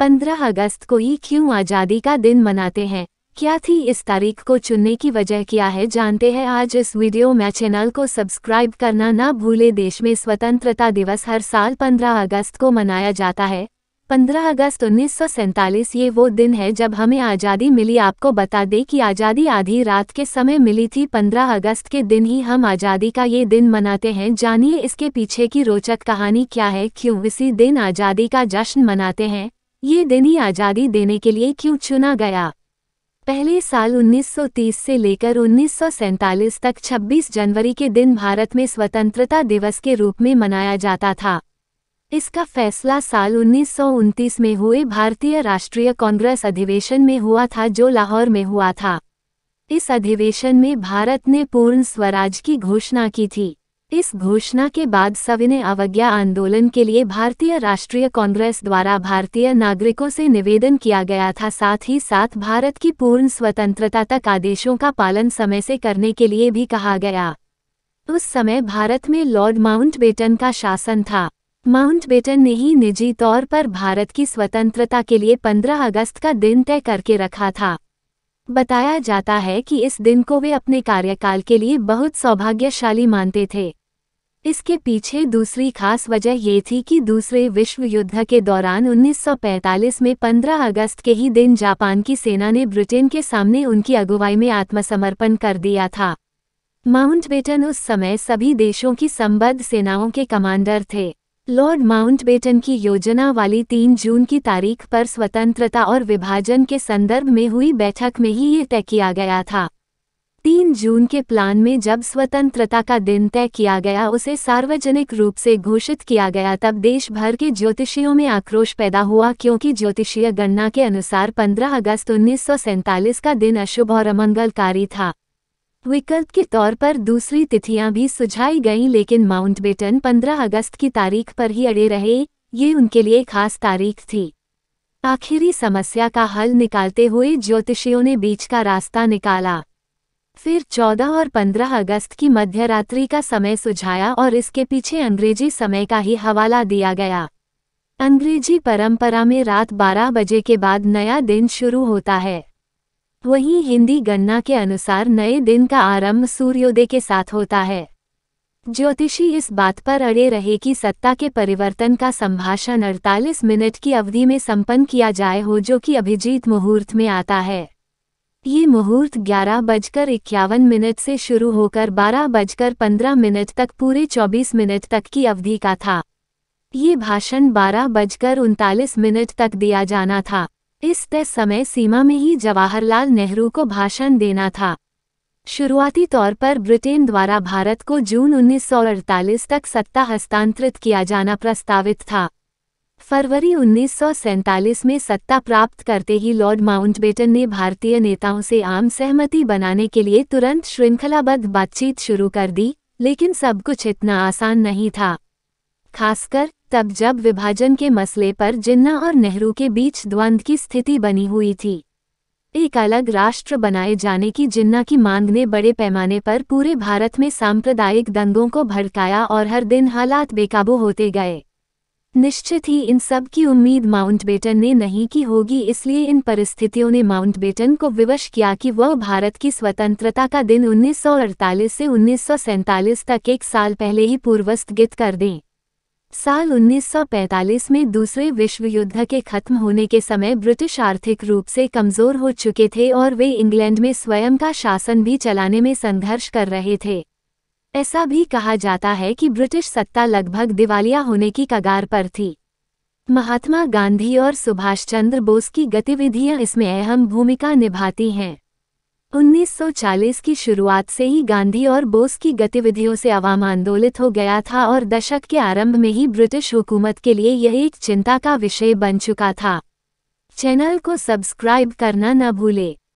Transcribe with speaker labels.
Speaker 1: 15 अगस्त को ही क्यों आज़ादी का दिन मनाते हैं क्या थी इस तारीख को चुनने की वजह क्या है जानते हैं आज इस वीडियो में चैनल को सब्सक्राइब करना ना भूले देश में स्वतंत्रता दिवस हर साल 15 अगस्त को मनाया जाता है 15 अगस्त उन्नीस ये वो दिन है जब हमें आज़ादी मिली आपको बता दें कि आज़ादी आधी रात के समय मिली थी 15 अगस्त के दिन ही हम आज़ादी का ये दिन मनाते हैं जानिए इसके पीछे की रोचक कहानी क्या है क्यों इसी दिन आज़ादी का जश्न मनाते हैं ये दिन ही आज़ादी देने के लिए क्यों चुना गया पहले साल 1930 से लेकर उन्नीस तक 26 जनवरी के दिन भारत में स्वतंत्रता दिवस के रूप में मनाया जाता था इसका फैसला साल उन्नीस में हुए भारतीय राष्ट्रीय कांग्रेस अधिवेशन में हुआ था जो लाहौर में हुआ था इस अधिवेशन में भारत ने पूर्ण स्वराज की घोषणा की थी इस घोषणा के बाद सविनय अवज्ञा आंदोलन के लिए भारतीय राष्ट्रीय कांग्रेस द्वारा भारतीय नागरिकों से निवेदन किया गया था साथ ही साथ भारत की पूर्ण स्वतंत्रता तक आदेशों का पालन समय से करने के लिए भी कहा गया उस समय भारत में लॉर्ड माउंटबेटन का शासन था माउंटबेटन ने ही निजी तौर पर भारत की स्वतंत्रता के लिए 15 अगस्त का दिन तय करके रखा था बताया जाता है कि इस दिन को वे अपने कार्यकाल के लिए बहुत सौभाग्यशाली मानते थे इसके पीछे दूसरी खास वजह ये थी कि दूसरे विश्व युद्ध के दौरान 1945 में 15 अगस्त के ही दिन जापान की सेना ने ब्रिटेन के सामने उनकी अगुवाई में आत्मसमर्पण कर दिया था माउंटबेटन उस समय सभी देशों की संबद्ध सेनाओं के कमांडर थे लॉर्ड माउंटबेटन की योजना वाली तीन जून की तारीख पर स्वतंत्रता और विभाजन के संदर्भ में हुई बैठक में ही ये तय किया गया था तीन जून के प्लान में जब स्वतंत्रता का दिन तय किया गया उसे सार्वजनिक रूप से घोषित किया गया तब देश भर के ज्योतिषियों में आक्रोश पैदा हुआ क्योंकि ज्योतिषीय गणना के अनुसार 15 अगस्त उन्नीस का दिन अशुभ और अमंगलकारी था विकल्प के तौर पर दूसरी तिथियां भी सुझाई गईं लेकिन माउंटबेटन 15 अगस्त की तारीख पर ही अड़े रहे ये उनके लिए खास तारीख थी आखिरी समस्या का हल निकालते हुए ज्योतिषियों ने बीच का रास्ता निकाला फिर 14 और 15 अगस्त की मध्यरात्रि का समय सुझाया और इसके पीछे अंग्रेजी समय का ही हवाला दिया गया अंग्रेजी परंपरा में रात 12 बजे के बाद नया दिन शुरू होता है वही हिंदी गणना के अनुसार नए दिन का आरंभ सूर्योदय के साथ होता है ज्योतिषी इस बात पर अड़े रहे कि सत्ता के परिवर्तन का संभाषण 48 मिनट की अवधि में संपन्न किया जाए हो जो कि अभिजीत मुहूर्त में आता है ये मुहूर्त ग्यारह बजकर इक्यावन मिनट से शुरू होकर बारह बजकर पंद्रह मिनट तक पूरे चौबीस मिनट तक की अवधि का था ये भाषण बारह बजकर उनतालीस मिनट तक दिया जाना था इस तय समय सीमा में ही जवाहरलाल नेहरू को भाषण देना था शुरुआती तौर पर ब्रिटेन द्वारा भारत को जून 1948 तक सत्ता हस्तांतरित किया जाना प्रस्तावित था फरवरी उन्नीस में सत्ता प्राप्त करते ही लॉर्ड माउंटबेटन ने भारतीय नेताओं से आम सहमति बनाने के लिए तुरंत श्रृंखलाबद्ध बातचीत शुरू कर दी लेकिन सब कुछ इतना आसान नहीं था खासकर तब जब विभाजन के मसले पर जिन्ना और नेहरू के बीच द्वंद्व की स्थिति बनी हुई थी एक अलग राष्ट्र बनाए जाने की जिन्ना की मांग ने बड़े पैमाने पर पूरे भारत में सांप्रदायिक दंगों को भड़काया और हर दिन हालात बेकाबू होते गए निश्चित ही इन सब की उम्मीद माउंटबेटन ने नहीं की होगी इसलिए इन परिस्थितियों ने माउंटबेटन को विवश किया कि वह भारत की स्वतंत्रता का दिन 1948 से उन्नीस तक एक साल पहले ही पूर्वस्थगित कर दें साल 1945 में दूसरे विश्व युद्ध के खत्म होने के समय ब्रिटिश आर्थिक रूप से कमजोर हो चुके थे और वे इंग्लैंड में स्वयं का शासन भी चलाने में संघर्ष कर रहे थे ऐसा भी कहा जाता है कि ब्रिटिश सत्ता लगभग दिवालिया होने की कगार पर थी महात्मा गांधी और सुभाष चंद्र बोस की गतिविधियां इसमें अहम भूमिका निभाती हैं 1940 की शुरुआत से ही गांधी और बोस की गतिविधियों से अवाम आंदोलित हो गया था और दशक के आरंभ में ही ब्रिटिश हुकूमत के लिए यह एक चिंता का विषय बन चुका था चैनल को सब्सक्राइब करना न भूले